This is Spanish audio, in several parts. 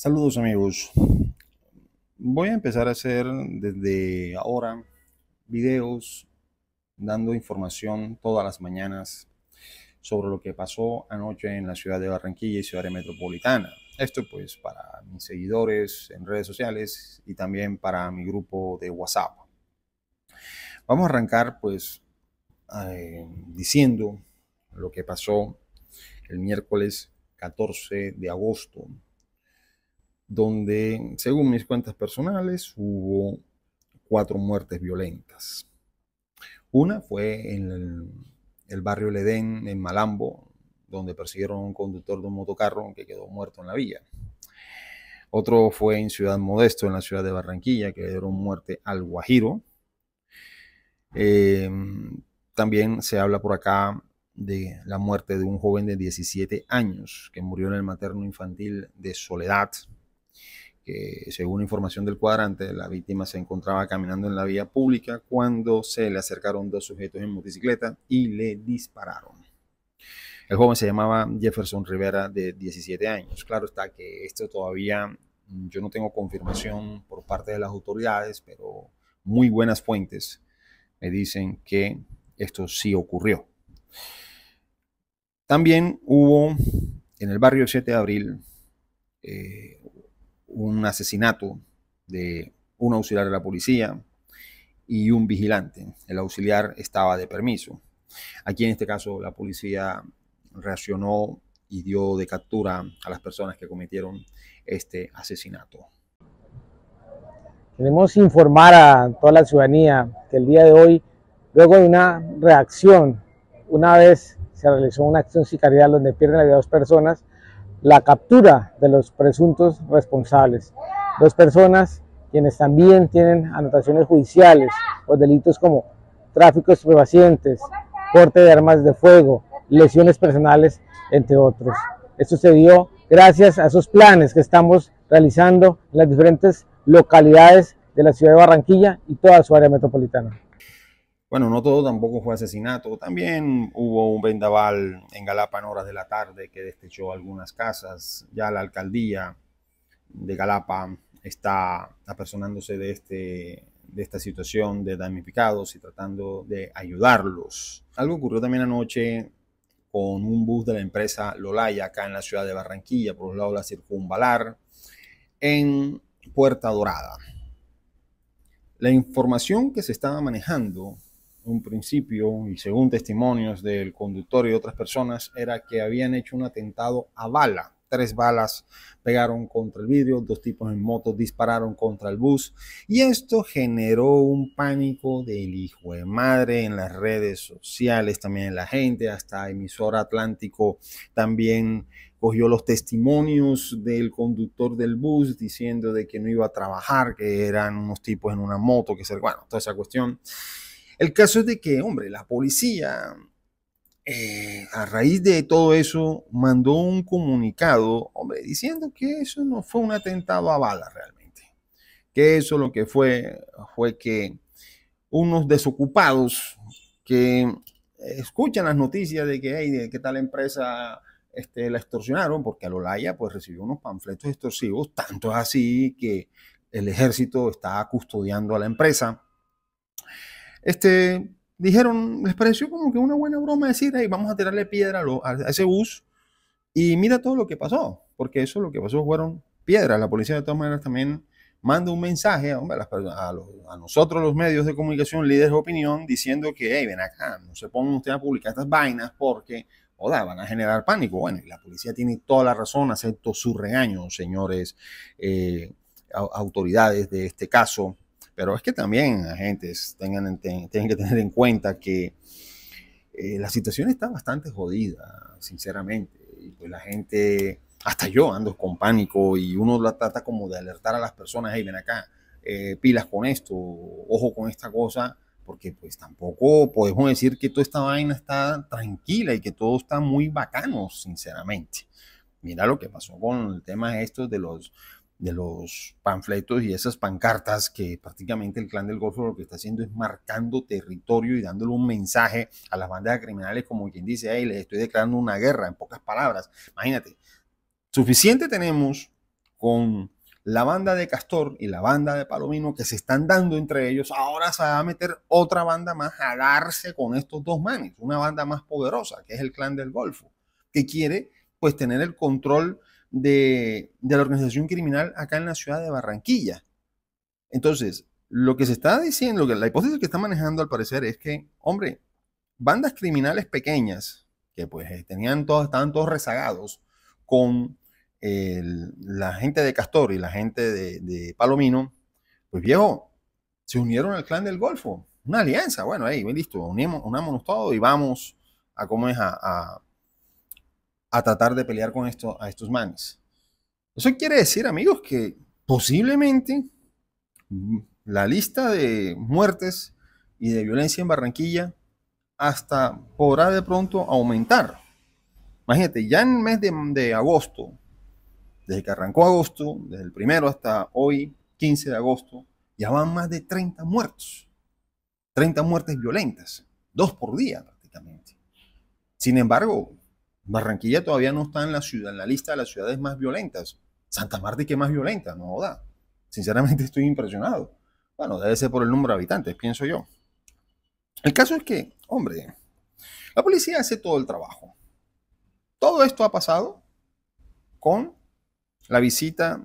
Saludos amigos. Voy a empezar a hacer desde ahora videos dando información todas las mañanas sobre lo que pasó anoche en la ciudad de Barranquilla y ciudad metropolitana. Esto pues para mis seguidores en redes sociales y también para mi grupo de WhatsApp. Vamos a arrancar pues eh, diciendo lo que pasó el miércoles 14 de agosto donde, según mis cuentas personales, hubo cuatro muertes violentas. Una fue en el, barrio Ledén, en Malambo, donde persiguieron a un conductor de un motocarro que quedó muerto en la vía. Otro fue en Ciudad Modesto, en la ciudad de Barranquilla, que dieron muerte al Guajiro. Eh, también se habla por acá de la muerte de un joven de 17 años que murió en el materno infantil de Soledad, según información del cuadrante, la víctima se encontraba caminando en la vía pública cuando se le acercaron dos sujetos en motocicleta y le dispararon. El joven se llamaba Jefferson Rivera de 17 años. Claro está que esto todavía mm, yo no tengo confirmación por parte de las autoridades, pero muy buenas fuentes me dicen que esto sí ocurrió. También hubo en el barrio 7 de abril eh, un asesinato de un auxiliar de la policía y un vigilante. El auxiliar estaba de permiso. Aquí en este caso la policía reaccionó y dio de captura a las personas que cometieron este asesinato. Queremos informar a toda la ciudadanía que el día de hoy, luego de una reacción, una vez se realizó una acción sicarial donde pierden la vida dos personas, la captura de los presuntos responsables. Dos personas quienes también tienen anotaciones judiciales por delitos como tráfico de porte de armas de fuego, lesiones personales, entre otros. Esto se dio gracias a esos planes que estamos realizando en las diferentes localidades de la ciudad de Barranquilla y toda su área metropolitana. Bueno, no todo tampoco fue asesinato. También hubo un vendaval en Galapa en horas de la tarde que destechó algunas casas. Ya la alcaldía de Galapa está apersonándose de, este, de esta situación de damnificados y tratando de ayudarlos. Algo ocurrió también anoche con un bus de la empresa Lolaya acá en la ciudad de Barranquilla, por los lados de la circunvalar, en Puerta Dorada. La información que se estaba manejando un principio y según testimonios del conductor y otras personas era que habían hecho un atentado a bala. Tres balas pegaron contra el vidrio, dos tipos en moto dispararon contra el bus y esto generó un pánico del hijo de madre en las redes sociales, también en la gente, hasta emisora Atlántico también cogió los testimonios del conductor del bus diciendo de que no iba a trabajar, que eran unos tipos en una moto, que ser bueno, toda esa cuestión. El caso es de que, hombre, la policía, eh, a raíz de todo eso, mandó un comunicado, hombre, diciendo que eso no fue un atentado a bala realmente. Que eso lo que fue fue que unos desocupados que escuchan las noticias de que, de que tal empresa este, la extorsionaron, porque a Lolaya pues recibió unos panfletos extorsivos, tanto así que el ejército está custodiando a la empresa este, dijeron, les pareció como que una buena broma decir, hey, vamos a tirarle piedra a, ese bus y mira todo lo que pasó, porque eso lo que pasó fueron piedras. La policía de todas maneras también manda un mensaje a, nosotros los medios de comunicación, líderes de opinión, diciendo que, ven acá, no se pongan ustedes a publicar estas vainas porque, van a generar pánico. Bueno, la policía tiene toda la razón, acepto su regaño, señores eh, autoridades de este caso pero es que también, agentes, tengan, tienen que tener en cuenta que eh, la situación está bastante jodida, sinceramente. Y pues la gente, hasta yo ando con pánico y uno la trata como de alertar a las personas, hey, ven acá, eh, pilas con esto, ojo con esta cosa, porque pues tampoco podemos decir que toda esta vaina está tranquila y que todo está muy bacano, sinceramente. Mira lo que pasó con el tema de estos de los de los panfletos y esas pancartas que prácticamente el clan del Golfo lo que está haciendo es marcando territorio y dándole un mensaje a las bandas criminales como quien dice, ahí, les estoy declarando una guerra, en pocas palabras. Imagínate, suficiente tenemos con la banda de Castor y la banda de Palomino que se están dando entre ellos, ahora se va a meter otra banda más a darse con estos dos manes, una banda más poderosa, que es el clan del Golfo, que quiere pues tener el control de, la organización criminal acá en la ciudad de Barranquilla. Entonces, lo que se está diciendo, la hipótesis que está manejando al parecer es que, hombre, bandas criminales pequeñas, que pues eh, tenían todos, estaban todos rezagados con la gente de Castor y la gente de, Palomino, pues viejo, se unieron al clan del Golfo. Una alianza, bueno, ahí, listo, unimos, unámonos todos y vamos a, ¿cómo es? a, a tratar de pelear con esto, a estos manes. Eso quiere decir, amigos, que posiblemente la lista de muertes y de violencia en Barranquilla hasta podrá de pronto aumentar. Imagínate, ya en el mes de, de agosto, desde que arrancó agosto, desde el primero hasta hoy, 15 de agosto, ya van más de 30 muertos. 30 muertes violentas, dos por día prácticamente. Sin embargo, Barranquilla todavía no está en la, ciudad, en la lista de las ciudades más violentas. Santa Marta, ¿y qué más violenta? No da. Sinceramente estoy impresionado. Bueno, debe ser por el número de habitantes, pienso yo. El caso es que, hombre, la policía hace todo el trabajo. Todo esto ha pasado con la visita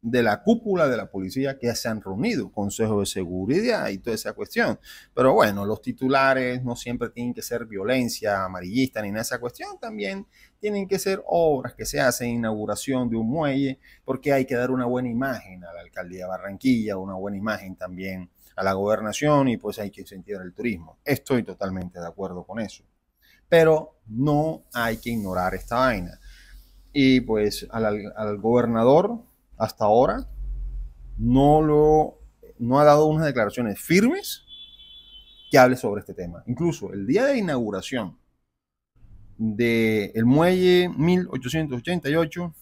de la cúpula de la policía que se han reunido, Consejo de Seguridad y toda esa cuestión. Pero bueno, los titulares no siempre tienen que ser violencia amarillista ni en esa cuestión, también tienen que ser obras que se hacen, inauguración de un muelle, porque hay que dar una buena imagen a la alcaldía de Barranquilla, una buena imagen también a la gobernación y pues hay que sentir el turismo. Estoy totalmente de acuerdo con eso. Pero no hay que ignorar esta vaina. Y pues al, al gobernador hasta ahora no, lo, ha dado unas declaraciones firmes que hable sobre este tema. Incluso el día de inauguración del el muelle 1888,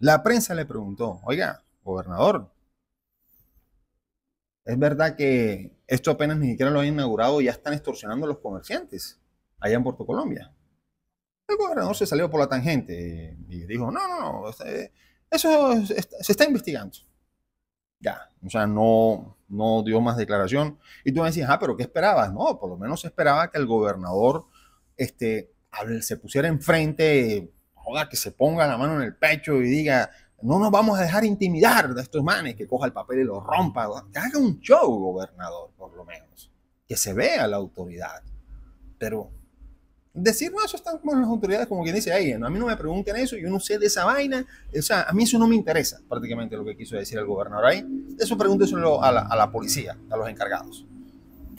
la prensa le preguntó, oiga, gobernador, es verdad que esto apenas ni siquiera lo han inaugurado y ya están extorsionando a los comerciantes allá en Puerto Colombia. El gobernador se salió por la tangente y dijo, no, no, no, eso se está investigando. Ya, o sea, no, no dio más declaración. Y tú me decías, ah, pero ¿qué esperabas? No, por lo menos esperaba que el gobernador este, se pusiera enfrente, joda, que se ponga la mano en el pecho y diga, no nos vamos a dejar intimidar de estos manes, que coja el papel y lo rompa, que haga un show, gobernador, por lo menos, que se vea la autoridad. Pero decir, no, eso están como las autoridades, como quien dice, ahí, a mí no me pregunten eso, yo no sé de esa vaina, o sea, a mí eso no me interesa, prácticamente lo que quiso decir el gobernador ahí. Eso pregúnteselo a la, a la policía, a los encargados.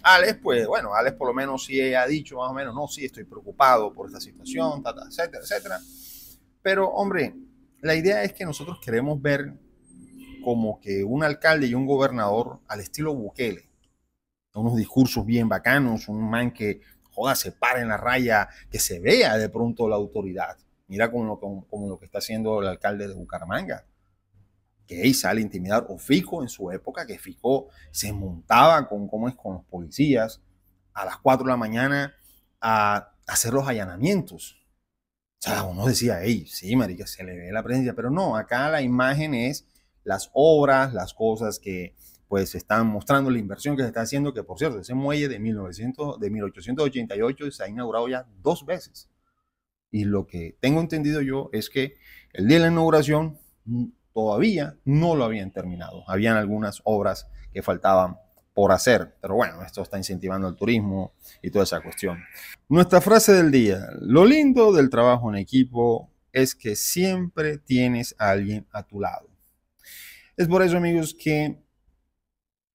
Alex, pues bueno, Alex por lo menos sí ha dicho más o menos, no, sí, estoy preocupado por esta situación, etcétera, etcétera. Pero hombre, la idea es que nosotros queremos ver como que un alcalde y un gobernador al estilo Bukele, unos discursos bien bacanos, un man que joda, se pare en la raya, que se vea de pronto la autoridad. Mira como lo, como, lo que está haciendo el alcalde de Bucaramanga, que ahí sale a intimidar, o Fijo, en su época, que Fico se montaba con, ¿cómo es? con los policías a las 4 de la mañana a hacer los allanamientos. O sea, uno decía, hey, sí, marica, se le ve la presencia, pero no, acá la imagen es las obras, las cosas que pues están mostrando la inversión que se está haciendo, que por cierto, ese muelle de, 1900, de 1888 se ha inaugurado ya dos veces. Y lo que tengo entendido yo es que el día de la inauguración mm, todavía no lo habían terminado. Habían algunas obras que faltaban por hacer, pero bueno, esto está incentivando al turismo y toda esa cuestión. Nuestra frase del día, lo lindo del trabajo en equipo es que siempre tienes a alguien a tu lado. Es por eso, amigos, que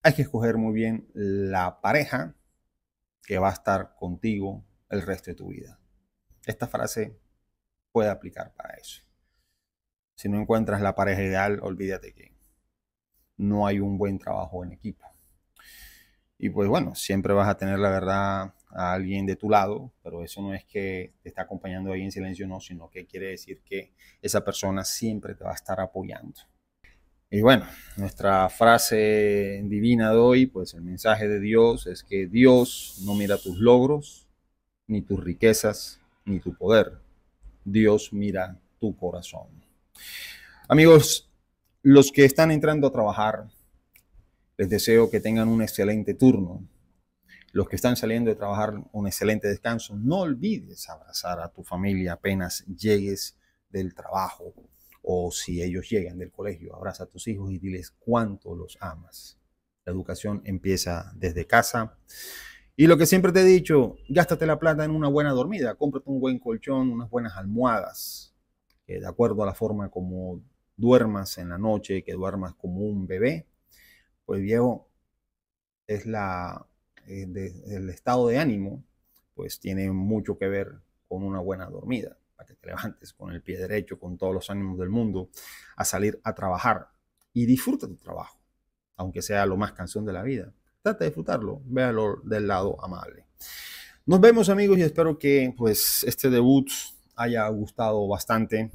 hay que escoger muy bien la pareja que va a estar contigo el resto de tu vida. Esta frase puede aplicar para eso. Si no encuentras la pareja ideal, olvídate que no hay un buen trabajo en equipo. Y pues bueno, siempre vas a tener la verdad a alguien de tu lado, pero eso no es que te está acompañando ahí en silencio, no, sino que quiere decir que esa persona siempre te va a estar apoyando. Y bueno, nuestra frase divina de hoy, pues el mensaje de Dios es que Dios no mira tus logros, ni tus riquezas, ni tu poder. Dios mira tu corazón. Amigos, los que están entrando a trabajar, les deseo que tengan un excelente turno. Los que están saliendo de trabajar, un excelente descanso. No olvides abrazar a tu familia apenas llegues del trabajo o si ellos llegan del colegio, abraza a tus hijos y diles cuánto los amas. La educación empieza desde casa. Y lo que siempre te he dicho, gástate la plata en una buena dormida, cómprate un buen colchón, unas buenas almohadas, de acuerdo a la forma como duermas en la noche, que duermas como un bebé, pues viejo, es la, eh, el estado de ánimo, pues tiene mucho que ver con una buena dormida para que te levantes con el pie derecho, con todos los ánimos del mundo, a salir a trabajar y disfruta tu trabajo, aunque sea lo más canción de la vida. Trata de disfrutarlo, véalo del lado amable. Nos vemos amigos y espero que pues este debut haya gustado bastante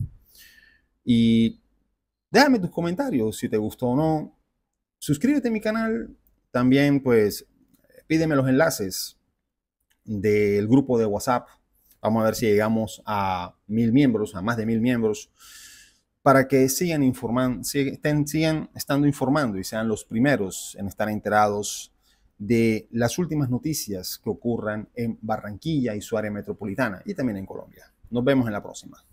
y déjame tus comentarios si te gustó o no. Suscríbete a mi canal, también pues pídeme los enlaces del grupo de WhatsApp Vamos a ver si llegamos a mil miembros, a más de mil miembros, para que sigan, estando informando y sean los primeros en estar enterados de las últimas noticias que ocurran en Barranquilla y su área metropolitana y también en Colombia. Nos vemos en la próxima.